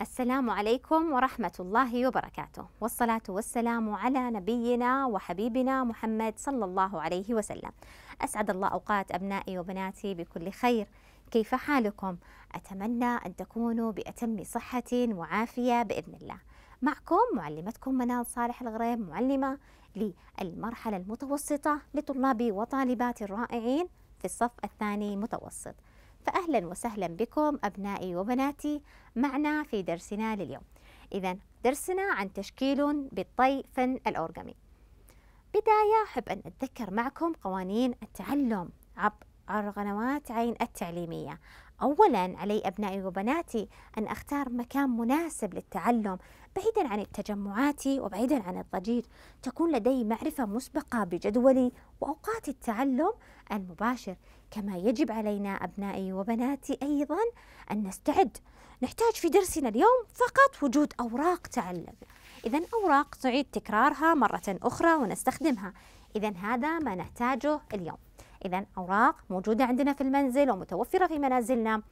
السلام عليكم ورحمة الله وبركاته والصلاة والسلام على نبينا وحبيبنا محمد صلى الله عليه وسلم أسعد الله أوقات أبنائي وبناتي بكل خير كيف حالكم؟ أتمنى أن تكونوا بأتم صحة وعافية بإذن الله معكم معلمتكم منال صالح الغريب معلمة للمرحلة المتوسطة لطلاب وطالبات الرائعين في الصف الثاني متوسط فأهلا وسهلا بكم أبنائي وبناتي معنا في درسنا لليوم إذا درسنا عن تشكيل بالطي فن الأورغامي بداية أحب أن أتذكر معكم قوانين التعلم عبر قنوات عين التعليمية أولا علي أبنائي وبناتي أن أختار مكان مناسب للتعلم بعيدا عن التجمعات وبعيدا عن الضجيج تكون لدي معرفة مسبقة بجدولي وأوقات التعلم المباشر كما يجب علينا أبنائي وبناتي أيضا أن نستعد نحتاج في درسنا اليوم فقط وجود أوراق تعلم إذا أوراق تعيد تكرارها مرة أخرى ونستخدمها إذا هذا ما نحتاجه اليوم إذا أوراق موجودة عندنا في المنزل ومتوفرة في منازلنا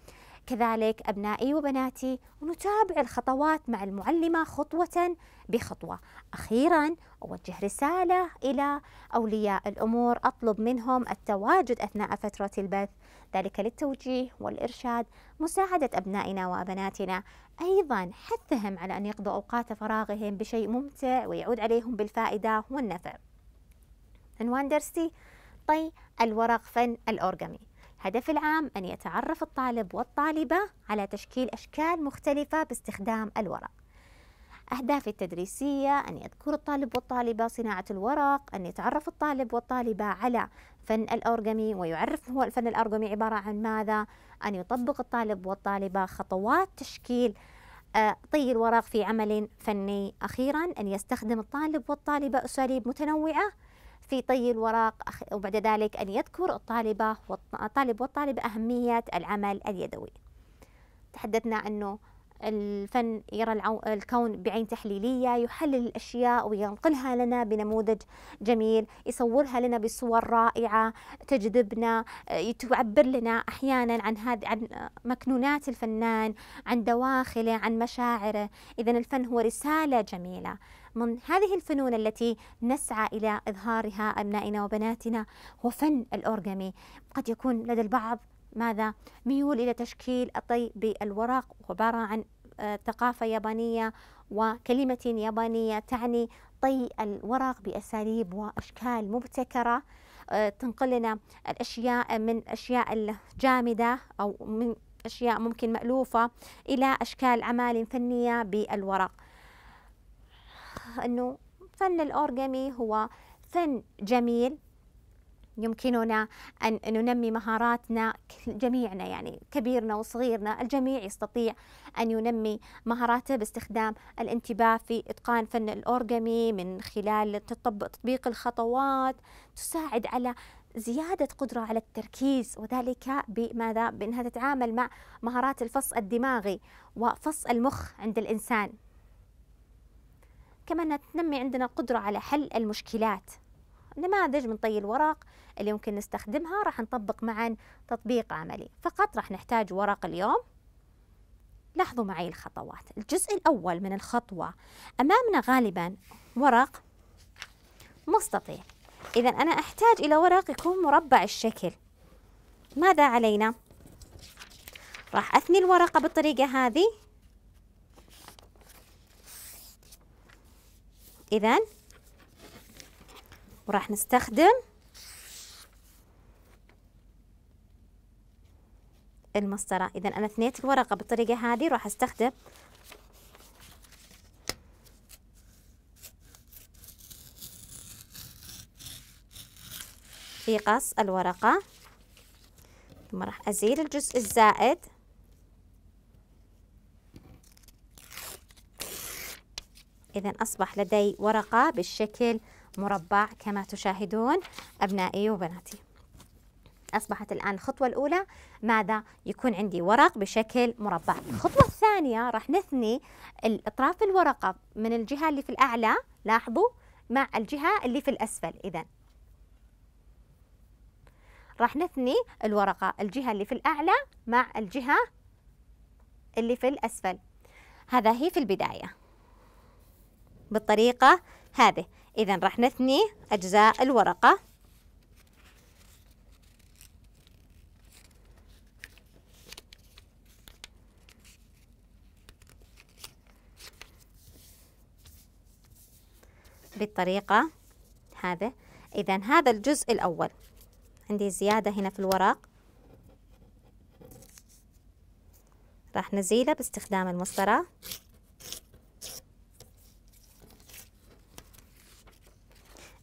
كذلك أبنائي وبناتي ونتابع الخطوات مع المعلمة خطوة بخطوة أخيرا أوجه رسالة إلى أولياء الأمور أطلب منهم التواجد أثناء فترة البث ذلك للتوجيه والإرشاد مساعدة أبنائنا وبناتنا أيضا حثهم على أن يقضوا أوقات فراغهم بشيء ممتع ويعود عليهم بالفائدة والنفع عنوان درسي مغطي الورق فن الأورغامي الهدف العام أن يتعرف الطالب والطالبة على تشكيل أشكال مختلفة باستخدام الورق أهدافي التدريسية أن يذكر الطالب والطالبة صناعة الورق أن يتعرف الطالب والطالبة على فن الأورجمي ويعرف هو الفن الأورجمي عبارة عن ماذا أن يطبق الطالب والطالبة خطوات تشكيل آه، طي الورق في عمل فني أخيرا أن يستخدم الطالب والطالبة أساليب متنوعة في طي الورق وبعد ذلك أن يذكر الطالبة والطالب والطالبة أهمية العمل اليدوي تحدثنا أنه الفن يرى الكون بعين تحليلية يحلل الأشياء وينقلها لنا بنموذج جميل يصورها لنا بصور رائعة تجذبنا آه، تعبر لنا أحيانا عن هذا عن مكنونات الفنان عن دواخله عن مشاعره إذا الفن هو رسالة جميلة من هذه الفنون التي نسعى إلى إظهارها أبنائنا وبناتنا هو فن الأورجمي قد يكون لدى البعض ماذا؟ ميول إلى تشكيل الطي بالورق عبارة عن آه، ثقافة يابانية وكلمة يابانية تعني طي الورق بأساليب وأشكال مبتكرة آه، تنقلنا الأشياء من أشياء الجامدة أو من أشياء ممكن مألوفة إلى أشكال أعمال فنية بالورق أنه فن الأورجامي هو فن جميل يمكننا أن ننمي مهاراتنا جميعنا يعني كبيرنا وصغيرنا الجميع يستطيع أن ينمي مهاراته باستخدام الانتباه في إتقان فن الأورجمي من خلال تطبيق الخطوات تساعد على زيادة قدرة على التركيز وذلك بماذا؟ بأنها تتعامل مع مهارات الفص الدماغي وفص المخ عند الإنسان كما أنها تنمي عندنا قدرة على حل المشكلات نماذج من طي الورق اللي ممكن نستخدمها راح نطبق معا تطبيق عملي فقط راح نحتاج ورق اليوم لاحظوا معي الخطوات الجزء الأول من الخطوة أمامنا غالبا ورق مستطيل إذا أنا أحتاج إلى ورق يكون مربع الشكل ماذا علينا؟ راح أثني الورقة بالطريقة هذه إذا وراح نستخدم المسطرة إذا أنا ثنيت الورقة بالطريقة هذه راح أستخدم في قص الورقة ثم راح أزيل الجزء الزائد إذا أصبح لدي ورقة بالشكل مربع كما تشاهدون أبنائي وبناتي أصبحت الآن الخطوة الأولى ماذا؟ يكون عندي ورق بشكل مربع الخطوة الثانية راح نثني الأطراف الورقة من الجهة اللي في الأعلى لاحظوا مع الجهة اللي في الأسفل إذا راح نثني الورقة الجهة اللي في الأعلى مع الجهة اللي في الأسفل هذا هي في البداية بالطريقة هذه إذا راح نثني أجزاء الورقة بالطريقة هذا إذا هذا الجزء الأول عندي زيادة هنا في الورق راح نزيله باستخدام المسطرة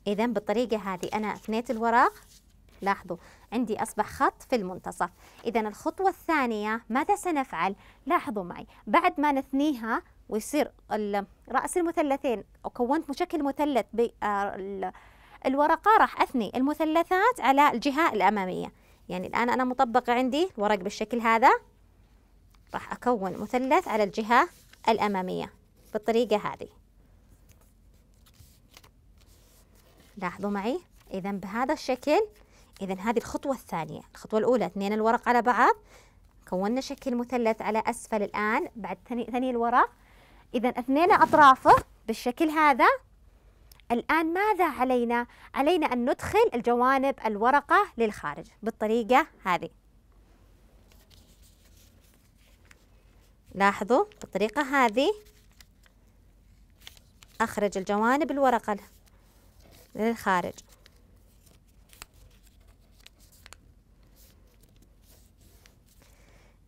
إذا بالطريقة هذه أنا اثنيت الوراق لاحظوا عندي أصبح خط في المنتصف إذا الخطوة الثانية ماذا سنفعل؟ لاحظوا معي بعد ما نثنيها ويصير رأس المثلثين وكونت مشكل مثلث آه، الورقة راح أثني المثلثات على الجهة الأمامية يعني الآن أنا مطبقة عندي الورق بالشكل هذا راح أكون مثلث على الجهة الأمامية بالطريقة هذه لاحظوا معي إذا بهذا الشكل إذا هذه الخطوة الثانية الخطوة الأولى اثنين الورق على بعض كوننا شكل مثلث على أسفل الآن بعد ثاني, ثاني الورق إذا اثنين أطرافه بالشكل هذا الآن ماذا علينا؟ علينا أن ندخل الجوانب الورقة للخارج بالطريقة هذه لاحظوا بالطريقة هذه أخرج الجوانب الورقة للخارج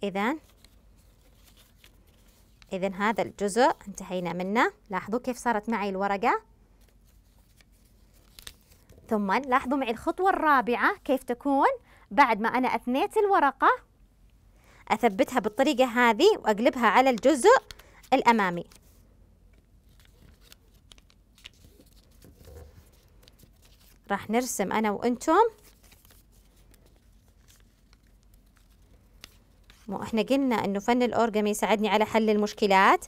إذا إذا هذا الجزء انتهينا منه لاحظوا كيف صارت معي الورقة ثم لاحظوا معي الخطوة الرابعة كيف تكون بعد ما أنا أثنيت الورقة أثبتها بالطريقة هذه وأقلبها على الجزء الأمامي راح نرسم أنا وأنتم مو إحنا قلنا إنه فن الأورجامي يساعدني على حل المشكلات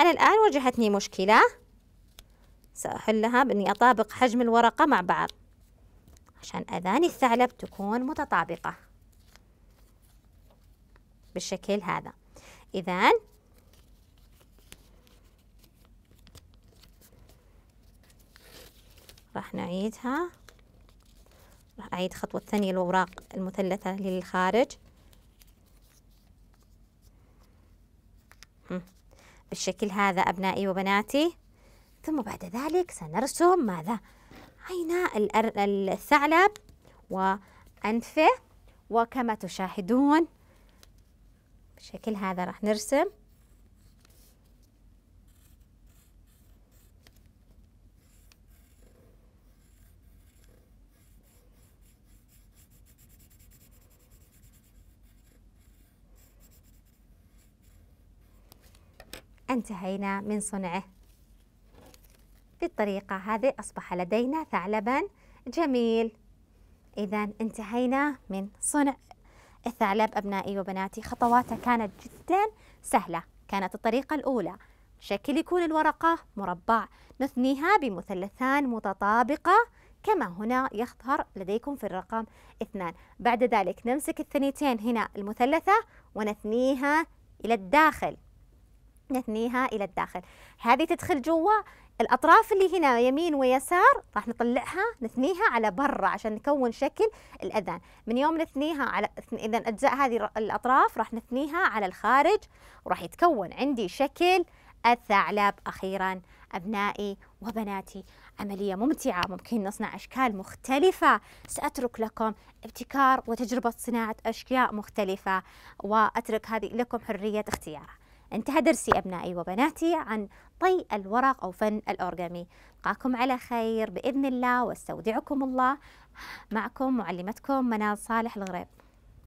أنا الآن واجهتني مشكلة سأحلها بإني أطابق حجم الورقة مع بعض عشان أذاني الثعلب تكون متطابقة بالشكل هذا إذا راح نعيدها راح أعيد خطوة ثانية الأوراق المثلثة للخارج بالشكل هذا أبنائي وبناتي ثم بعد ذلك سنرسم ماذا؟ عينا الثعلب وأنفه وكما تشاهدون بالشكل هذا راح نرسم انتهينا من صنعه بالطريقة هذه أصبح لدينا ثعلبا جميل إذا انتهينا من صنع الثعلب أبنائي وبناتي خطواته كانت جدا سهلة كانت الطريقة الأولى شكل يكون الورقة مربع نثنيها بمثلثان متطابقة كما هنا يظهر لديكم في الرقم اثنان بعد ذلك نمسك الثنيتين هنا المثلثة ونثنيها إلى الداخل نثنيها إلى الداخل هذه تدخل جوا الأطراف اللي هنا يمين ويسار راح نطلعها نثنيها على برا عشان نكون شكل الأذان من يوم نثنيها على إذا أجزاء هذه الأطراف راح نثنيها على الخارج وراح يتكون عندي شكل الثعلب أخيرا أبنائي وبناتي عملية ممتعة ممكن نصنع أشكال مختلفة سأترك لكم ابتكار وتجربة صناعة أشياء مختلفة وأترك هذه لكم حرية اختيارها انتهى درسي أبنائي وبناتي عن طي الورق أو فن الأورغامي ألقاكم على خير بإذن الله واستودعكم الله معكم معلمتكم منال صالح الغريب